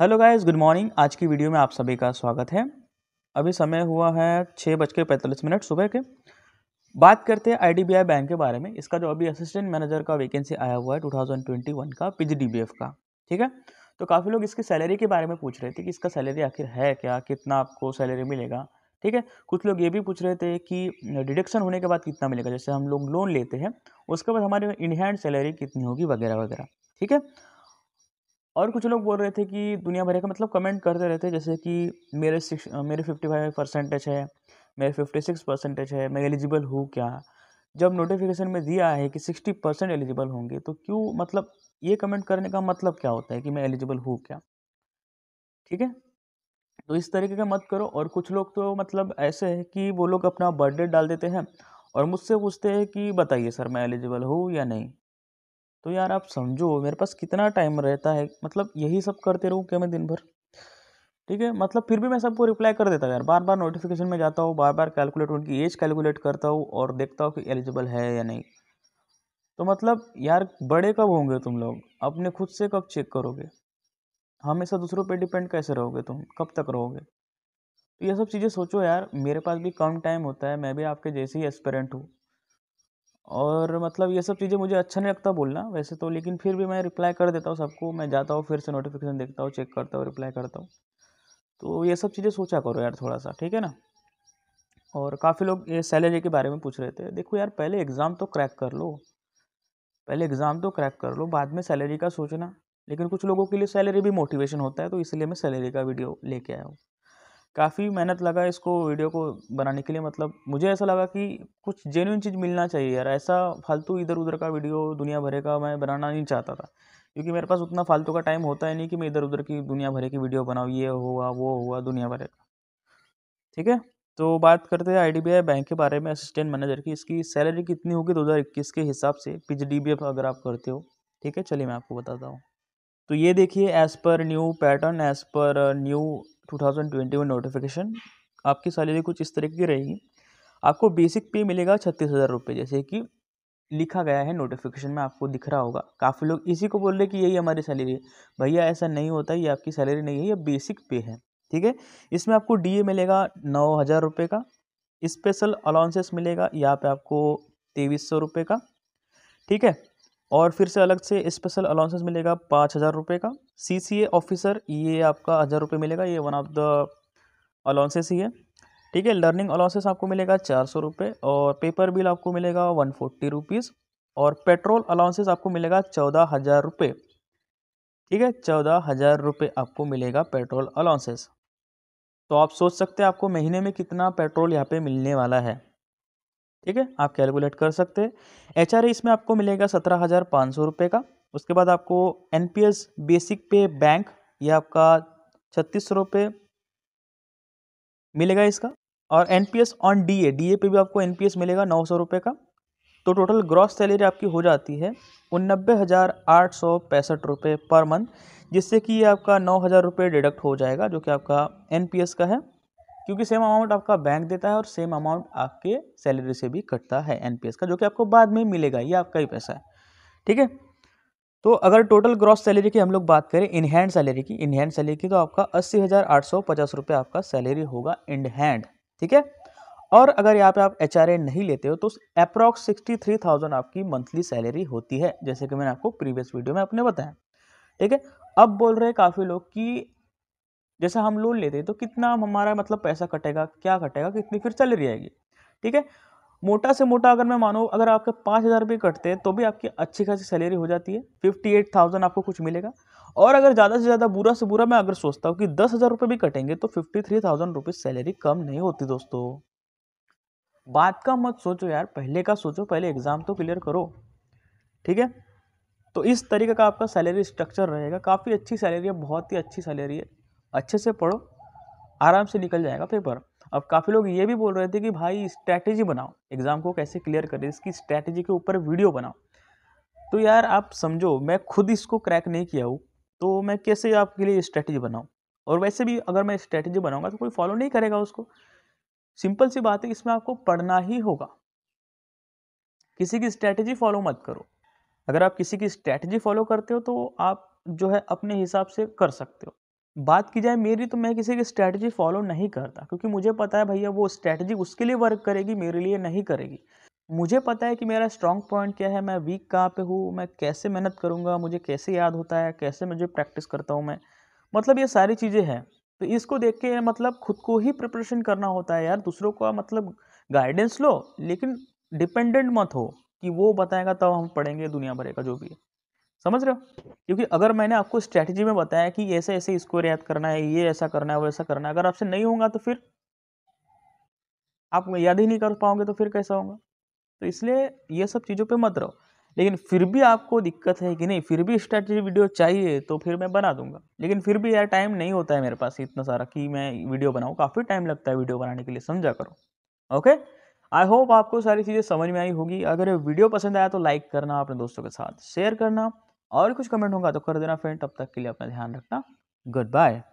hello guys good morning आज की video में आप सभी का स्वागत है अभी समय हुआ है छः बज के पैंतालीस मिनट सुबह के बात करते हैं आईडीबीआई बैंक के बारे में इसका जो अभी असिस्टेंट मैनेजर का वैकेंसी आया हुआ है 2021 का पीजीडीबीएफ का ठीक है तो काफ़ी लोग इसकी सैलरी के बारे में पूछ रहे थे कि इसका सैलरी आखिर है क्या कितना आपको सैलरी मिलेगा ठीक है कुछ लोग ये भी पूछ रहे थे कि डिडक्शन होने के बाद कितना मिलेगा जैसे हम लोग लोन लेते हैं उसके बाद हमारे इनहैंड सैलरी कितनी होगी वगैरह वगैरह ठीक है और कुछ लोग बोल रहे थे कि दुनिया भर का मतलब कमेंट करते रहते जैसे कि मेरे मेरे फिफ्टी फाइव परसेंटेज है मेरे फिफ्टी सिक्स परसेंटेज है मैं एलिजिबल हूँ क्या जब नोटिफिकेशन में दिया है कि सिक्सटी परसेंट एलिजिबल होंगे तो क्यों मतलब ये कमेंट करने का मतलब क्या होता है कि मैं एलिजिबल हूँ क्या ठीक है तो इस तरीके का मत करो और कुछ लोग तो मतलब ऐसे है कि वो लोग अपना बर्थडे डाल देते हैं और मुझसे पूछते हैं कि बताइए सर मैं एलिजिबल हूँ या नहीं तो यार आप समझो मेरे पास कितना टाइम रहता है मतलब यही सब करते रहूँ क्या मैं दिन भर ठीक है मतलब फिर भी मैं सबको रिप्लाई कर देता हूँ यार बार बार नोटिफिकेशन में जाता हूँ बार बार कैलकुलेट उनकी एज कैलकुलेट करता हूँ और देखता हूँ कि एलिजिबल है या नहीं तो मतलब यार बड़े कब होंगे तुम लोग अपने खुद से कब चेक करोगे हमेशा दूसरों पे डिपेंड कैसे रहोगे तुम कब तक रहोगे तो ये सब चीज़ें सोचो यार मेरे पास भी कम टाइम होता है मैं भी आपके जैसे ही एस्पेरेंट हूँ और मतलब ये सब चीज़ें मुझे अच्छा नहीं लगता बोलना वैसे तो लेकिन फिर भी मैं रिप्लाई कर देता हूँ सबको मैं जाता हूँ फिर से नोटिफिकेशन देखता हूँ चेक करता हूँ रिप्लाई करता हूँ तो ये सब चीज़ें सोचा करो यार थोड़ा सा ठीक है ना और काफ़ी लोग ये सैलरी के बारे में पूछ रहे थे देखो यार पहले एग्ज़ाम तो क्रैक कर लो पहले एग्ज़ाम तो क्रैक कर लो बाद में सैलरी का सोचना लेकिन कुछ लोगों के लिए सैलरी भी मोटिवेशन होता है तो इसलिए मैं सैलरी का वीडियो लेके आया हूँ काफ़ी मेहनत लगा इसको वीडियो को बनाने के लिए मतलब मुझे ऐसा लगा कि कुछ जेन्यून चीज़ मिलना चाहिए यार ऐसा फालतू इधर उधर का वीडियो दुनिया भरे का मैं बनाना नहीं चाहता था क्योंकि मेरे पास उतना फालतू का टाइम होता ही नहीं कि मैं इधर उधर की दुनिया भरे की वीडियो बनाऊँ ये हुआ वो हुआ दुनिया भरे का ठीक है तो बात करते हैं आई बैंक के बारे में असिस्टेंट मैनेजर की इसकी सैलरी कितनी होगी दो के हिसाब से पिच डीबीएफ अगर आप करते हो ठीक है चलिए मैं आपको बताता हूँ तो ये देखिए as per new pattern as per new two thousand twenty one notification आपकी सैलरी कुछ इस तरीके की रहेगी आपको बेसिक पे मिलेगा छत्तीस हज़ार रुपये जैसे कि लिखा गया है नोटिफिकेशन में आपको दिख रहा होगा काफ़ी लोग इसी को बोल रहे कि यही हमारी सैलरी है भैया ऐसा नहीं होता ये आपकी सैलरी नहीं है ये बेसिक पे है ठीक है इसमें आपको डीए मिलेगा नौ हज़ार रुपये का स्पेशल अलाउंसेस मिलेगा यहाँ पे आपको तेईस सौ रुपये का ठीक है और फिर से अलग से स्पेशल अलाउंसेस मिलेगा पाँच हज़ार रुपये का सी सी ऑफिसर ये आपका हज़ार रुपये मिलेगा ये वन ऑफ द अलाउंसेस ही है ठीक है लर्निंग अलाउंसेस आपको मिलेगा चार सौ रुपये और पेपर बिल आपको मिलेगा वन फोर्टी रुपीज़ और पेट्रोल अलाउंसेस आपको मिलेगा चौदह हज़ार रुपये ठीक है चौदह हज़ार रुपये आपको मिलेगा पेट्रोल अलाउंसेस तो आप सोच सकते हैं आपको महीने में कितना पेट्रोल यहाँ पर मिलने वाला है ठीक है आप कैलकुलेट कर सकते हैं एच इसमें आपको मिलेगा सत्रह हज़ार पाँच सौ रुपये का उसके बाद आपको एन बेसिक पे बैंक ये आपका छत्तीस सौ रुपये मिलेगा इसका और N on D A D A pay भी आपको एन मिलेगा नौ सौ रुपये का तो टोटल ग्रॉस सैलरी आपकी हो जाती है उनबे हज़ार आठ सौ पैंसठ रुपये पर मंथ जिससे कि ये आपका नौ हज़ार रुपये डिडक्ट हो जाएगा जो कि आपका एन का है क्योंकि सेम अमाउंट आपका बैंक देता है और सेम अमाउंट आपके सैलरी से भी कटता है एनपीएस का जो कि आपको बाद में मिलेगा ये आपका ही पैसा है ठीक है तो अगर टोटल ग्रॉस सैलरी की हम लोग बात करें इन हैंड सैलरी की इन हैंड सैलरी की तो आपका अस्सी हज़ार आठ सौ पचास रुपये आपका सैलरी होगा इन हैंड ठीक है और अगर यहाँ पे आप एच नहीं लेते हो तो अप्रॉक्स सिक्सटी थ्री थाउजेंड आपकी मंथली सैलरी होती है जैसे कि मैंने आपको प्रीवियस वीडियो में अपने बताया ठीक है अब बोल रहे हैं काफ़ी लोग कि जैसा हम लोन लेते हैं तो कितना हमारा मतलब पैसा कटेगा क्या कटेगा कितनी फिर सैलरी आएगी ठीक है मोटा से मोटा अगर मैं मानो अगर आपके पाँच हज़ार रुपये कटते हैं तो भी आपकी अच्छी खासी सैलरी हो जाती है फिफ्टी एट थाउजेंड आपको कुछ मिलेगा और अगर ज़्यादा से ज़्यादा बुरा से बुरा मैं अगर सोचता हूँ कि दस हज़ार रुपये भी कटेंगे तो fifty three thousand rupees salary कम नहीं होती दोस्तों बात का मत सोचो यार पहले का सोचो पहले एग्ज़ाम तो क्लियर करो ठीक है तो इस तरीके का आपका सैलरी स्ट्रक्चर रहेगा काफ़ी अच्छी सैलरी है बहुत ही अच्छी सैलरी है अच्छे से पढ़ो आराम से निकल जाएगा पेपर अब काफ़ी लोग ये भी बोल रहे थे कि भाई स्ट्रैटेजी बनाओ एग्ज़ाम को कैसे क्लियर करें इसकी स्ट्रैटेजी के ऊपर वीडियो बनाओ तो यार आप समझो मैं खुद इसको क्रैक नहीं किया हूँ तो मैं कैसे आपके लिए स्ट्रैटेजी बनाऊँ और वैसे भी अगर मैं स्ट्रैटेजी बनाऊँगा तो कोई फॉलो नहीं करेगा उसको सिंपल सी बात है इसमें आपको पढ़ना ही होगा किसी की स्ट्रैटेजी फॉलो मत करो अगर आप किसी की स्ट्रैटेजी फॉलो करते हो तो आप जो है अपने हिसाब से कर सकते हो बात की जाए मेरी तो मैं किसी की स्ट्रैटेजी फॉलो नहीं करता क्योंकि मुझे पता है भैया वो स्ट्रैटेजी उसके लिए वर्क करेगी मेरे लिए नहीं करेगी मुझे पता है कि मेरा स्ट्रॉन्ग पॉइंट क्या है मैं वीक कहाँ पे हूँ मैं कैसे मेहनत करूँगा मुझे कैसे याद होता है कैसे मुझे प्रैक्टिस करता हूँ मैं मतलब ये सारी चीज़ें हैं तो इसको देख के मतलब खुद को ही प्रिपरेशन करना होता है यार दूसरों का मतलब गाइडेंस लो लेकिन डिपेंडेंट मत हो कि वो बताएगा तब तो हम पढ़ेंगे दुनिया भरे का जो भी है समझ रहे हो क्योंकि अगर मैंने आपको स्ट्रैटेजी में बताया कि ऐसे ऐसे इसको रियायत करना है ये ऐसा करना है वैसा करना है अगर आपसे नहीं होगा तो फिर आप याद ही नहीं कर पाओगे तो फिर कैसा होगा तो इसलिए ये सब चीज़ों पे मत रहो लेकिन फिर भी आपको दिक्कत है कि नहीं फिर भी स्ट्रैटेजी वीडियो चाहिए तो फिर मैं बना दूंगा लेकिन फिर भी यार टाइम नहीं होता है मेरे पास इतना सारा कि मैं वीडियो बनाऊँ काफ़ी टाइम लगता है वीडियो बनाने के लिए समझा करो ओके आई होप आपको सारी चीज़ें समझ में आई होगी अगर वीडियो पसंद आया तो लाइक करना अपने दोस्तों के साथ शेयर करना और कुछ कमेंट होगा तो कर देना फ्रेंड तब तक के लिए अपना ध्यान रखना गुड बाय